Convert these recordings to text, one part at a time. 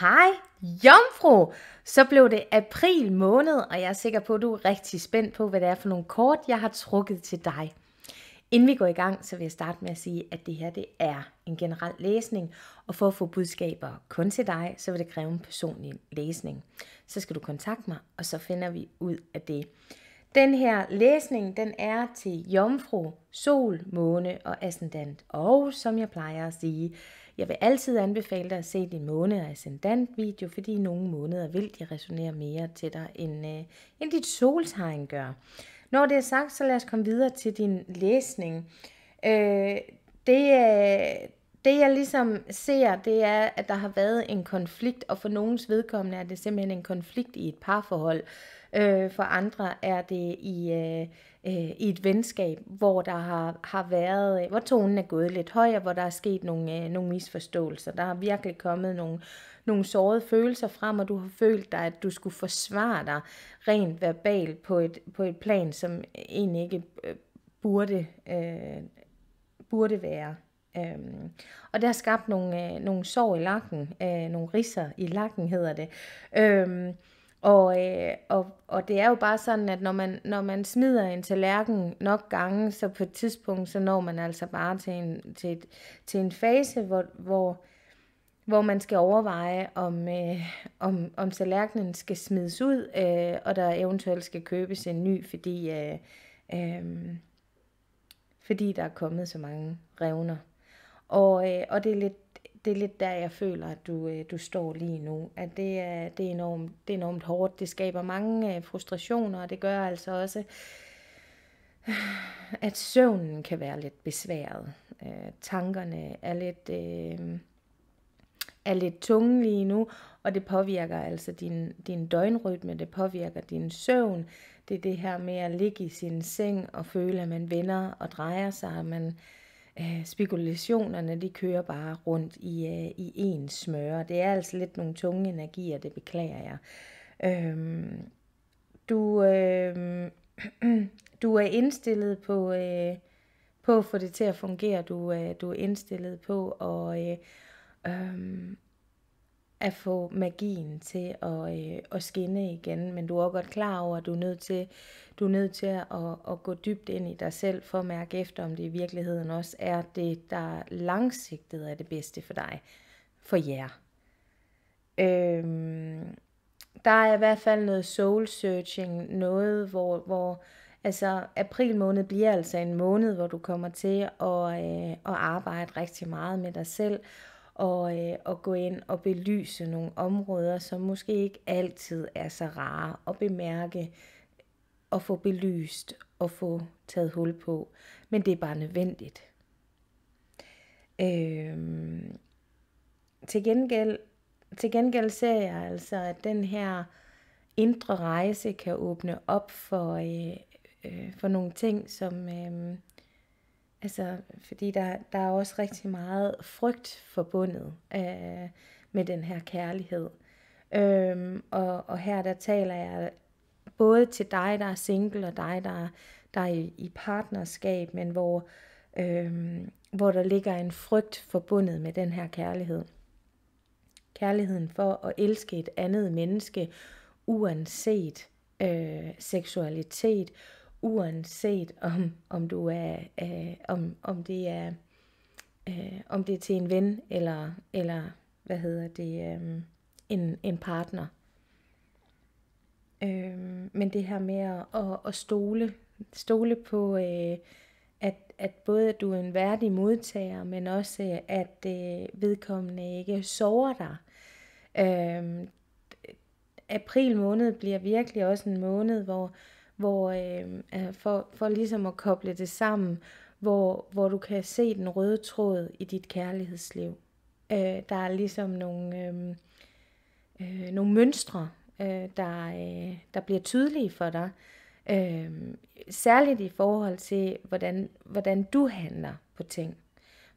Hej, jomfru! Så blev det april måned, og jeg er sikker på, at du er rigtig spændt på, hvad det er for nogle kort, jeg har trukket til dig. Inden vi går i gang, så vil jeg starte med at sige, at det her det er en generel læsning, og for at få budskaber kun til dig, så vil det kræve en personlig læsning. Så skal du kontakte mig, og så finder vi ud af det. Den her læsning, den er til jomfru, sol, måne og ascendant. Og som jeg plejer at sige, jeg vil altid anbefale dig at se din måne- og ascendant-video, fordi nogle måneder vil de resonere mere til dig, end, øh, end dit soltegn gør. Når det er sagt, så lad os komme videre til din læsning. Øh, det, øh, det jeg ligesom ser, det er, at der har været en konflikt, og for nogens vedkommende er det simpelthen en konflikt i et parforhold. Øh, for andre er det i, øh, øh i et venskab, hvor der har, har været, øh, hvor tonen er gået lidt højere, hvor der er sket nogle, øh, nogle misforståelser. Der har virkelig kommet nogle, nogle sårede følelser frem, og du har følt dig, at du skulle forsvare dig rent verbalt på et, på et plan, som egentlig ikke øh, burde, øh, burde være. Øhm, og det har skabt nogle, øh, nogle sår i lakken, øh, nogle risser i lakken hedder det. Øhm, og, øh, og, og det er jo bare sådan, at når man, når man smider en tallerken nok gange, så på et tidspunkt, så når man altså bare til en, til et, til en fase, hvor, hvor, hvor man skal overveje, om, øh, om, om tallerkenen skal smides ud, øh, og der eventuelt skal købes en ny, fordi, øh, øh, fordi der er kommet så mange revner. Og, øh, og det, er lidt, det er lidt der, jeg føler, at du, øh, du står lige nu. At det er, det, er enormt, det er enormt hårdt. Det skaber mange øh, frustrationer, og det gør altså også, at søvnen kan være lidt besværet. Øh, tankerne er lidt... Øh, er lidt tunge lige nu, og det påvirker altså din, din døgnrytme, det påvirker din søvn. Det er det her med at ligge i sin seng og føle, at man vender og drejer sig, at man, Øh, spekulationerne de kører bare rundt i, øh, i en smøre. Det er altså lidt nogle tunge energier, det beklager jeg. Øhm, du, øh, du er indstillet på, øh, på at få det til at fungere. Du, øh, du er indstillet på at... øh, øhm, at få magien til at, øh, at skinne igen, men du er godt klar over, at du er nødt til, du er nødt til at, at gå dybt ind i dig selv for at mærke efter, om det i virkeligheden også er det, der langsigtet er det bedste for dig, for jer. Øhm, der er i hvert fald noget soul searching, noget hvor, hvor altså april måned bliver altså en måned, hvor du kommer til at, øh, at arbejde rigtig meget med dig selv, og, øh, og gå ind og belyse nogle områder, som måske ikke altid er så rare at bemærke og få belyst og få taget hul på. Men det er bare nødvendigt. Øh, til, gengæld, til gengæld ser jeg altså, at den her indre rejse kan åbne op for, øh, øh, for nogle ting, som, øh, Altså, fordi der, der er også rigtig meget frygt forbundet øh, med den her kærlighed. Øhm, og, og her der taler jeg både til dig, der er single, og dig, der, der er i, i partnerskab, men hvor, øhm, hvor der ligger en frygt forbundet med den her kærlighed. Kærligheden for at elske et andet menneske, uanset øh, seksualitet, uanset om, om du er, øh, om, om det er, øh, om det er til en ven eller, eller hvad hedder det, øh, en, en partner. Øh, men det her med at, at, at stole, stole på, øh, at, at både at du er en værdig modtager, men også at øh, vedkommende ikke sover dig. Øh, april måned bliver virkelig også en måned, hvor, hvor, øh, for, for ligesom at koble det sammen, hvor, hvor du kan se den røde tråd i dit kærlighedsliv. Øh, der er ligesom nogle, øh, øh, nogle mønstre, øh, der, øh, der bliver tydelige for dig. Øh, særligt i forhold til, hvordan, hvordan du handler på ting.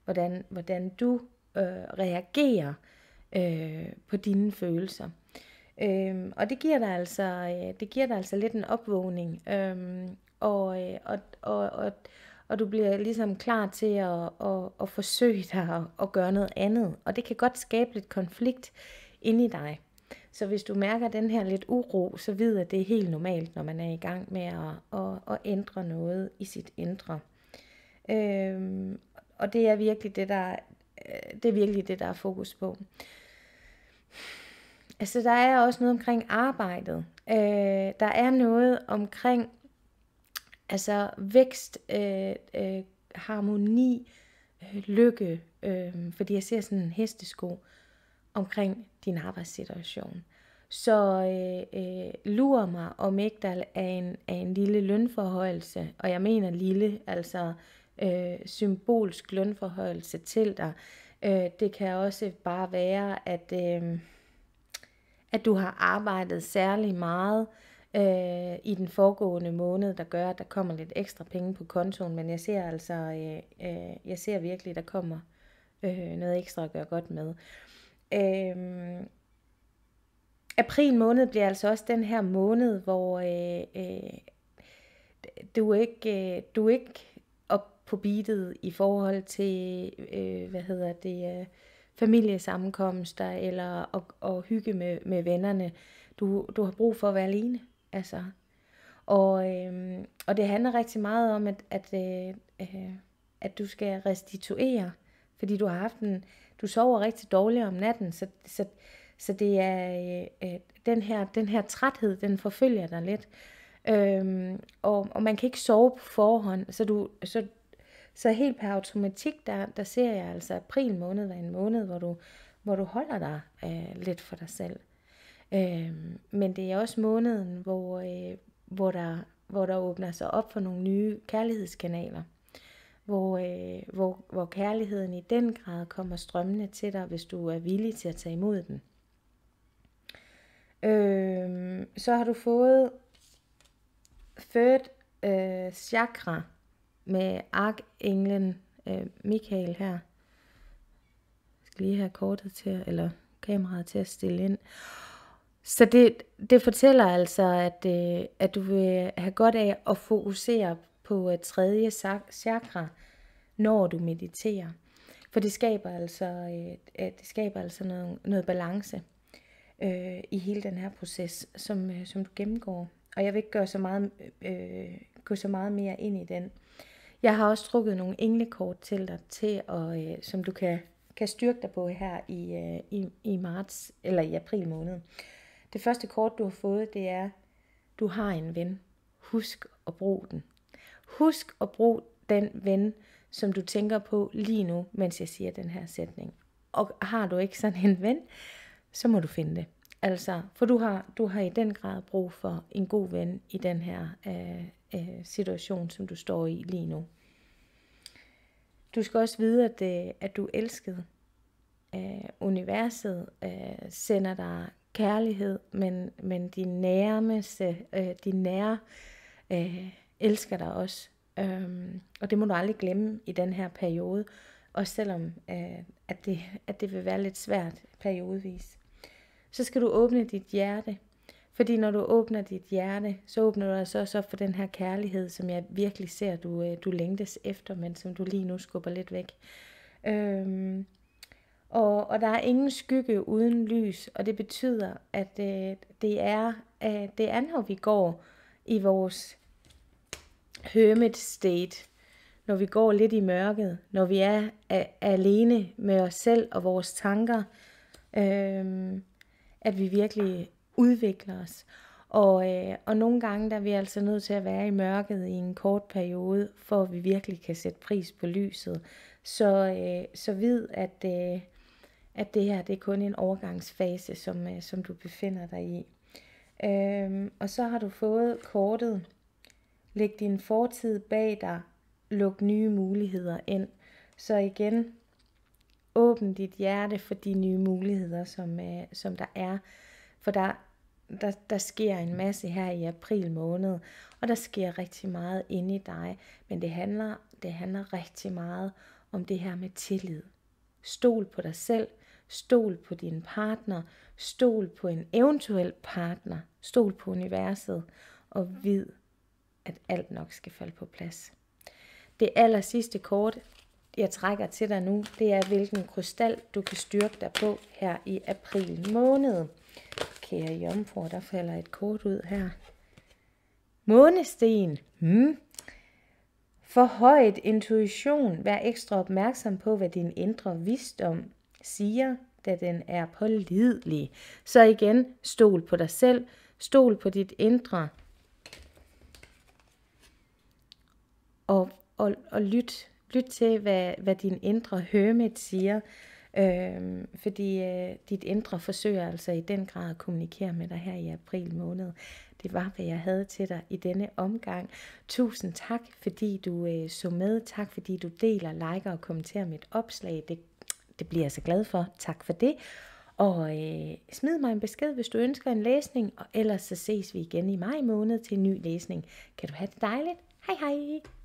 Hvordan, hvordan du øh, reagerer øh, på dine følelser. Øhm, og det giver dig altså, øh, det giver dig altså lidt en opvågning. Øhm, og, øh, og, og, og, og du bliver ligesom klar til at, at, at forsøge dig at, at gøre noget andet. Og det kan godt skabe lidt konflikt inde i dig. Så hvis du mærker den her lidt uro, så ved at det er helt normalt, når man er i gang med at, at, at ændre noget i sit indre. Øhm, og det er virkelig det, der, øh, det er virkelig det, der er fokus på. Altså, der er også noget omkring arbejdet. Øh, der er noget omkring altså vækst, øh, øh, harmoni, øh, lykke. Øh, fordi jeg ser sådan en hestesko omkring din arbejdssituation. Så øh, øh, lurer mig, om ikke der er en, er en lille lønforhøjelse, og jeg mener lille, altså øh, symbolsk lønforhøjelse til dig. Øh, det kan også bare være, at... Øh, at du har arbejdet særlig meget øh, i den foregående måned, der gør, at der kommer lidt ekstra penge på kontoen, men jeg ser altså, øh, øh, jeg ser virkelig, der kommer øh, noget ekstra at gøre godt med. Øh, april måned bliver altså også den her måned, hvor øh, øh, du ikke øh, du ikke op på beatet i forhold til øh, hvad hedder det øh, familiesammenkomster eller at, at hygge med, med vennerne. Du, du har brug for at være alene. Altså. Og, øh, og det handler rigtig meget om, at, at, øh, øh at du skal restituere, fordi du har haft en, du sover rigtig dårligt om natten, så, så, så det er øh, øh, den, her, den her træthed, den forfølger dig lidt. Øhm, og, og man kan ikke sove på forhånd, så du, så så helt per automatik, der, der ser jeg altså april måned var en måned, hvor du, hvor du holder dig øh, lidt for dig selv. Øh, men det er også måneden, hvor, øh, hvor, der, hvor der åbner sig op for nogle nye kærlighedskanaler. Hvor, øh, hvor, hvor kærligheden i den grad kommer strømmende til dig, hvis du er villig til at tage imod den. Øh, så har du fået født øh, chakra med arkenglen øh, Michael her. Jeg skal lige have kortet til, eller kameraet til at stille ind. Så det, det fortæller altså, at, øh, at du vil have godt af at fokusere på et øh, tredje chakra, når du mediterer. For det skaber altså, øh, det skaber altså noget, noget balance øh, i hele den her proces, som, øh, som du gennemgår. Og jeg vil ikke gøre så meget, øh, gå så meget mere ind i den. Jeg har også trukket nogle englekort til dig, til at, øh, som du kan, kan styrke dig på her i, øh, i, i marts eller i april måned. Det første kort, du har fået, det er, du har en ven. Husk at bruge den. Husk at bruge den ven, som du tænker på lige nu, mens jeg siger den her sætning. Og har du ikke sådan en ven, så må du finde det. Altså, for du har, du har i den grad brug for en god ven i den her øh, øh situation, som du står i lige nu. Du skal også vide, at, det, øh, at du er elsket. Øh, universet øh, sender dig kærlighed, men, men de nærmeste, øh, de nære, øh, elsker dig også. Øhm, og det må du aldrig glemme i den her periode, og selvom øh, at, det, at det vil være lidt svært periodevis så skal du åbne dit hjerte. Fordi når du åbner dit hjerte, så åbner du altså også op for den her kærlighed, som jeg virkelig ser, du, øh, du længtes efter, men som du lige nu skubber lidt væk. Øhm, og, og der er ingen skygge uden lys, og det betyder, at øh, det er øh, det er, når vi går i vores hermit state, når vi går lidt i mørket, når vi er øh, alene med os selv og vores tanker, øh, at vi virkelig udvikler os. Og, øh, og nogle gange der er vi altså nødt til at være i mørket i en kort periode, for at vi virkelig kan sætte pris på lyset. Så, øh, så vid, at, øh, at det her det er kun en overgangsfase, som, øh, som du befinder dig i. Øh, og så har du fået kortet. Læg din fortid bag dig. Luk nye muligheder ind. Så igen, åbne dit hjerte for de nye muligheder, som, øh, som der er. For der, der, der sker en masse her i april måned, og der sker rigtig meget inde i dig. Men det handler, det handler rigtig meget om det her med tillid. Stol på dig selv, stol på din partner, stol på en eventuel partner, stol på universet, og vid, at alt nok skal falde på plads. Det aller sidste kort jeg trækker til dig nu, det er, hvilken krystal du kan styrke dig på her i april måned. Kære jomfru, der falder et kort ud her. Månesten. Hmm. Forhøjet intuition. Vær ekstra opmærksom på, hvad din indre visdom siger, da den er pålidelig. Så igen, stol på dig selv. Stol på dit indre. Og, og, og lyt Lyt til, hvad, hvad din indre hermit siger, øh, fordi øh, dit indre forsøger altså i den grad at kommunikere med dig her i april måned. Det var, hvad jeg havde til dig i denne omgang. Tusind tak, fordi du øh, så med. Tak, fordi du deler, liker og kommenterer mit opslag. Det, det bliver jeg så glad for. Tak for det. Og øh, smid mig en besked, hvis du ønsker en læsning, og ellers så ses vi igen i maj måned til en ny læsning. Kan du have det dejligt? Hej hej!